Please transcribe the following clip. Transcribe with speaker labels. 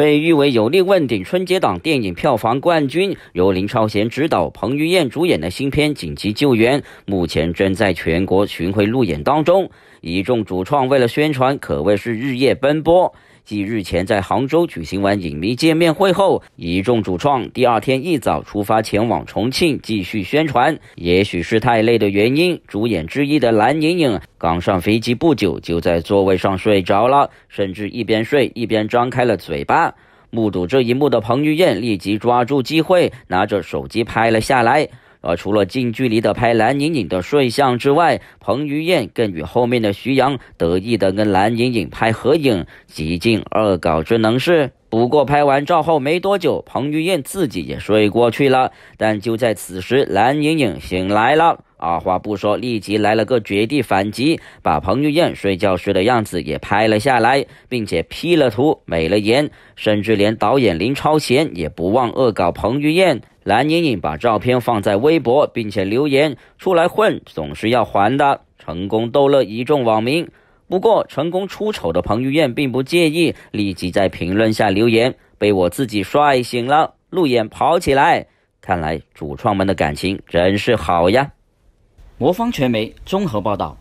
Speaker 1: 被誉为有力问鼎春节档电影票房冠军，由林超贤执导、彭于晏主演的新片《紧急救援》目前正在全国巡回路演当中，一众主创为了宣传可谓是日夜奔波。继日前在杭州举行完影迷见面会后，一众主创第二天一早出发前往重庆继续宣传。也许是太累的原因，主演之一的蓝盈莹刚上飞机不久就在座位上睡着了，甚至一边睡一边张开了嘴巴。目睹这一幕的彭于晏立即抓住机会，拿着手机拍了下来。而除了近距离的拍蓝盈莹的睡相之外，彭于晏更与后面的徐阳得意的跟蓝盈莹拍合影，极尽恶搞之能事。不过拍完照后没多久，彭于晏自己也睡过去了。但就在此时，蓝盈莹醒来了。二话不说，立即来了个绝地反击，把彭于晏睡觉时的样子也拍了下来，并且 P 了图、美了颜，甚至连导演林超贤也不忘恶搞彭于晏。蓝盈盈把照片放在微博，并且留言：“出来混，总是要还的。”成功逗乐一众网民。不过，成功出丑的彭于晏并不介意，立即在评论下留言：“被我自己帅醒了，路演跑起来。”看来主创们的感情真是好呀。魔方传媒综合报道。